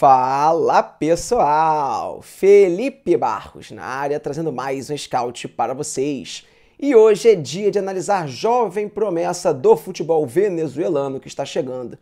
Fala pessoal! Felipe Barros na área trazendo mais um scout para vocês. E hoje é dia de analisar jovem promessa do futebol venezuelano que está chegando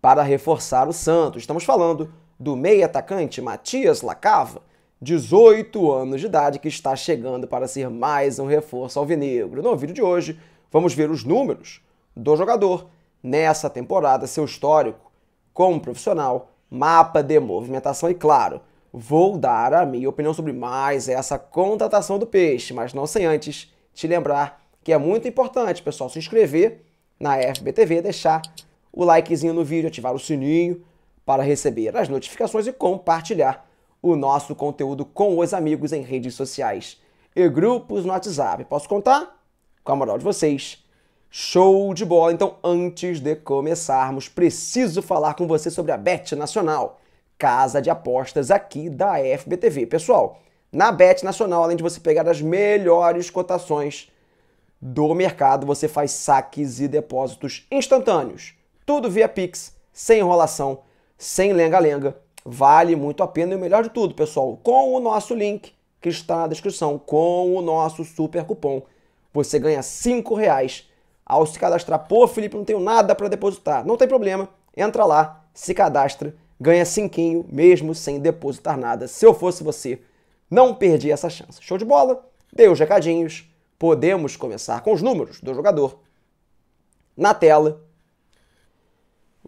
para reforçar o Santos. Estamos falando do meio atacante Matias Lacava, 18 anos de idade, que está chegando para ser mais um reforço alvinegro. No vídeo de hoje, vamos ver os números do jogador nessa temporada, seu histórico como profissional mapa de movimentação e, claro, vou dar a minha opinião sobre mais essa contratação do peixe, mas não sem antes te lembrar que é muito importante, pessoal, se inscrever na FBTV, deixar o likezinho no vídeo, ativar o sininho para receber as notificações e compartilhar o nosso conteúdo com os amigos em redes sociais e grupos no WhatsApp. Posso contar com a moral de vocês? Show de bola! Então, antes de começarmos, preciso falar com você sobre a Bet Nacional, casa de apostas aqui da FBTV. Pessoal, na Bet Nacional, além de você pegar as melhores cotações do mercado, você faz saques e depósitos instantâneos. Tudo via Pix, sem enrolação, sem lenga-lenga. Vale muito a pena e o melhor de tudo, pessoal, com o nosso link que está na descrição, com o nosso super cupom, você ganha R$ reais ao se cadastrar. Pô, Felipe, não tenho nada para depositar. Não tem problema, entra lá, se cadastra, ganha cinquinho mesmo sem depositar nada. Se eu fosse você, não perdi essa chance. Show de bola? Dei os recadinhos. Podemos começar com os números do jogador na tela.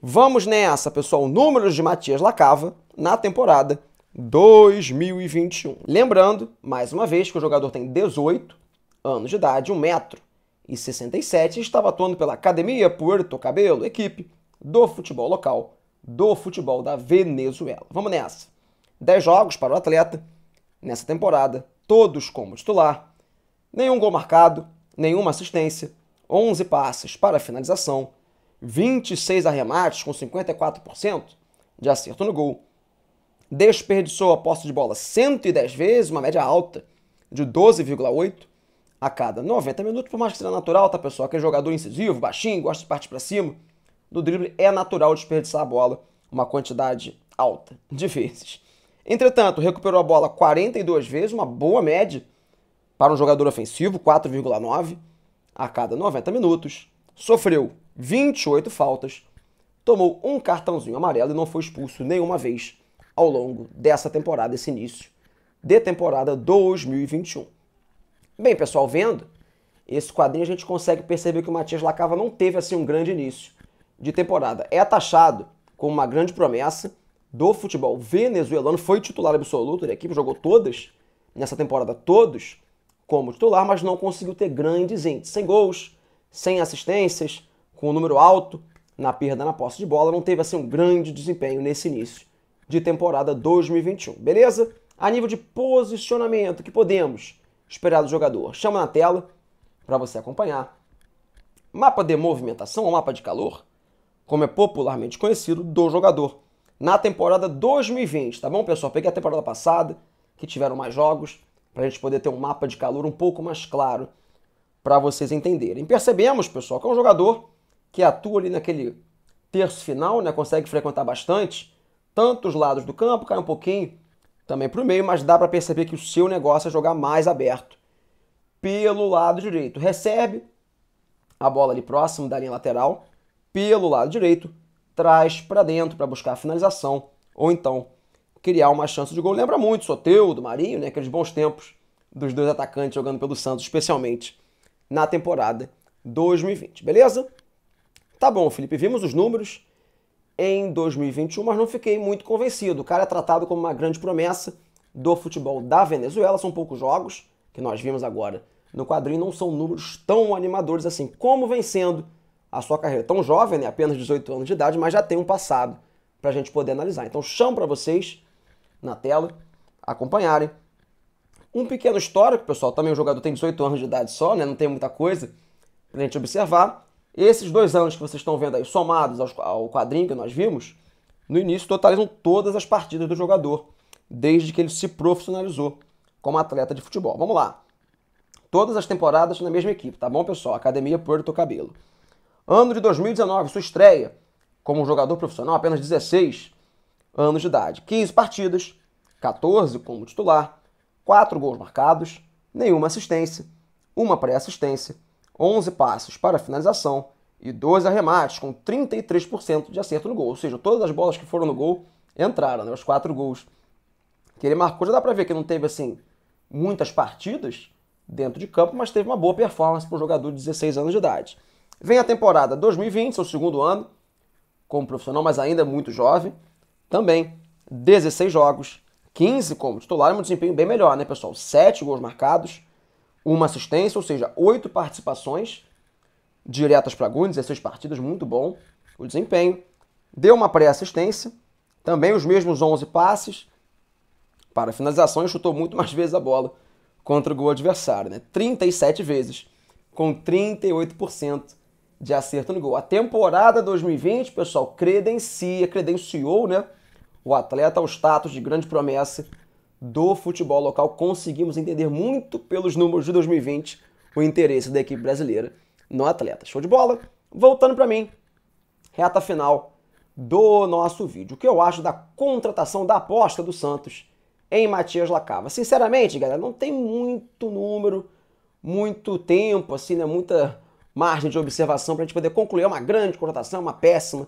Vamos nessa, pessoal. Números de Matias Lacava na temporada 2021. Lembrando, mais uma vez, que o jogador tem 18 anos de idade, 1 metro e 67 estava atuando pela Academia Puerto Cabelo, equipe do futebol local, do futebol da Venezuela. Vamos nessa. 10 jogos para o atleta nessa temporada, todos como titular. Nenhum gol marcado, nenhuma assistência, 11 passes para finalização, 26 arremates com 54% de acerto no gol. Desperdiçou a posse de bola 110 vezes, uma média alta de 12,8 a cada 90 minutos, por mais que seja natural, tá pessoal? Aquele jogador incisivo, baixinho, gosta de partir para cima, no drible é natural desperdiçar a bola uma quantidade alta de vezes. Entretanto, recuperou a bola 42 vezes, uma boa média para um jogador ofensivo, 4,9 a cada 90 minutos. Sofreu 28 faltas, tomou um cartãozinho amarelo e não foi expulso nenhuma vez ao longo dessa temporada, esse início de temporada 2021. Bem, pessoal, vendo esse quadrinho, a gente consegue perceber que o Matias Lacava não teve assim um grande início de temporada. É taxado como uma grande promessa do futebol venezuelano, foi titular absoluto da equipe, jogou todas nessa temporada, todos como titular, mas não conseguiu ter grandes índices. Sem gols, sem assistências, com um número alto na perda na posse de bola, não teve assim um grande desempenho nesse início de temporada 2021. Beleza? A nível de posicionamento que podemos esperado jogador. Chama na tela para você acompanhar. Mapa de movimentação ou mapa de calor, como é popularmente conhecido, do jogador. Na temporada 2020, tá bom, pessoal? Peguei a temporada passada, que tiveram mais jogos, para a gente poder ter um mapa de calor um pouco mais claro para vocês entenderem. Percebemos, pessoal, que é um jogador que atua ali naquele terço final, né? Consegue frequentar bastante, tanto os lados do campo, cai um pouquinho também para o meio, mas dá para perceber que o seu negócio é jogar mais aberto pelo lado direito. Recebe a bola ali próximo da linha lateral, pelo lado direito, traz para dentro para buscar a finalização ou então criar uma chance de gol. Lembra muito Soteudo, Marinho, né, aqueles bons tempos dos dois atacantes jogando pelo Santos, especialmente na temporada 2020, beleza? Tá bom, Felipe, vimos os números, em 2021, mas não fiquei muito convencido. O cara é tratado como uma grande promessa do futebol da Venezuela. São poucos jogos que nós vimos agora no quadrinho, não são números tão animadores assim. Como vencendo a sua carreira? Tão jovem, né? apenas 18 anos de idade, mas já tem um passado para a gente poder analisar. Então, chamo para vocês na tela acompanharem. Um pequeno histórico, pessoal, também o jogador tem 18 anos de idade só, né? não tem muita coisa para a gente observar. Esses dois anos que vocês estão vendo aí, somados ao quadrinho que nós vimos, no início totalizam todas as partidas do jogador, desde que ele se profissionalizou como atleta de futebol. Vamos lá. Todas as temporadas na mesma equipe, tá bom, pessoal? Academia Puerto Cabelo. Ano de 2019, sua estreia como jogador profissional, apenas 16 anos de idade. 15 partidas, 14 como titular, 4 gols marcados, nenhuma assistência, uma pré-assistência, 11 passes para finalização e 12 arremates, com 33% de acerto no gol. Ou seja, todas as bolas que foram no gol entraram, né? os quatro gols que ele marcou. Já dá para ver que não teve assim muitas partidas dentro de campo, mas teve uma boa performance para um jogador de 16 anos de idade. Vem a temporada 2020, seu segundo ano, como profissional, mas ainda é muito jovem. Também 16 jogos, 15 como titular, um desempenho bem melhor, né, pessoal? 7 gols marcados, uma assistência, ou seja, oito participações diretas para gol, 16 partidas, muito bom o desempenho. Deu uma pré-assistência, também os mesmos 11 passes para finalizações, chutou muito mais vezes a bola contra o gol adversário, né? 37 vezes, com 38% de acerto no gol. A temporada 2020, pessoal, credencia, credenciou, né, o atleta ao status de grande promessa do futebol local, conseguimos entender muito pelos números de 2020 o interesse da equipe brasileira no atleta. Show de bola! Voltando para mim, reta final do nosso vídeo. O que eu acho da contratação da aposta do Santos em Matias Lacava? Sinceramente, galera, não tem muito número, muito tempo, assim, né? Muita margem de observação para a gente poder concluir é uma grande contratação, uma péssima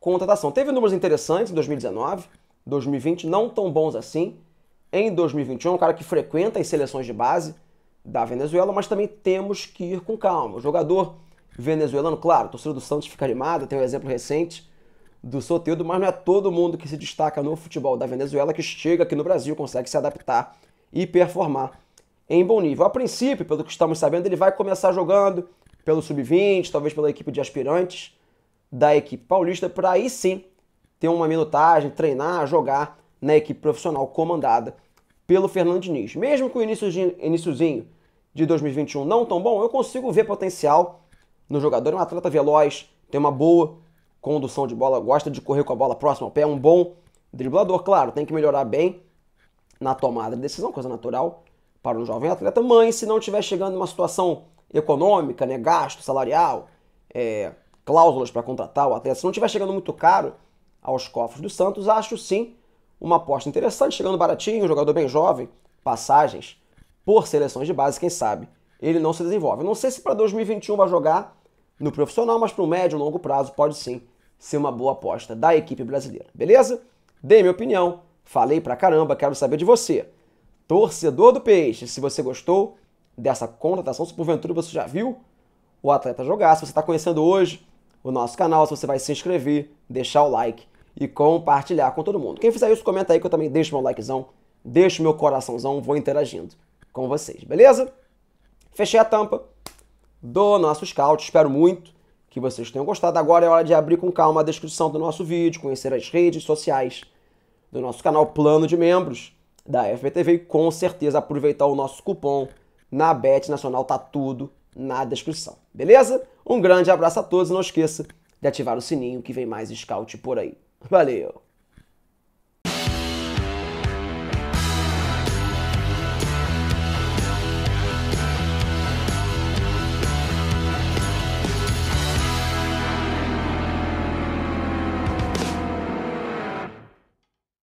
contratação. Teve números interessantes em 2019, 2020 não tão bons assim, em 2021, um cara que frequenta as seleções de base da Venezuela, mas também temos que ir com calma. O jogador venezuelano, claro, torcedor do Santos fica animado, tem um exemplo recente do Soteldo, mas não é todo mundo que se destaca no futebol da Venezuela que chega aqui no Brasil, consegue se adaptar e performar em bom nível. A princípio, pelo que estamos sabendo, ele vai começar jogando pelo sub-20, talvez pela equipe de aspirantes da equipe paulista, para aí sim ter uma minutagem, treinar, jogar na equipe profissional comandada pelo Fernando Diniz. Mesmo com o iníciozinho de 2021 não tão bom, eu consigo ver potencial no jogador. É um atleta veloz, tem uma boa condução de bola, gosta de correr com a bola próxima ao pé, é um bom driblador, claro, tem que melhorar bem na tomada de decisão, coisa natural para um jovem atleta, mas se não estiver chegando numa situação econômica, né, gasto salarial, é, cláusulas para contratar o atleta, se não estiver chegando muito caro aos cofres do Santos, acho sim uma aposta interessante, chegando baratinho, um jogador bem jovem, passagens por seleções de base, quem sabe. Ele não se desenvolve. Não sei se para 2021 vai jogar no profissional, mas para o médio e longo prazo pode sim ser uma boa aposta da equipe brasileira. Beleza? Dei minha opinião, falei pra caramba, quero saber de você. Torcedor do Peixe, se você gostou dessa contratação, se porventura você já viu o atleta jogar, se você está conhecendo hoje o nosso canal, se você vai se inscrever, deixar o like e compartilhar com todo mundo. Quem fizer isso, comenta aí que eu também deixo meu likezão, deixo meu coraçãozão, vou interagindo com vocês, beleza? Fechei a tampa do nosso scout, espero muito que vocês tenham gostado. Agora é hora de abrir com calma a descrição do nosso vídeo, conhecer as redes sociais do nosso canal Plano de Membros da FBTV e com certeza aproveitar o nosso cupom na Bet Nacional, tá tudo na descrição, beleza? Um grande abraço a todos e não esqueça de ativar o sininho que vem mais scout por aí. Valeu!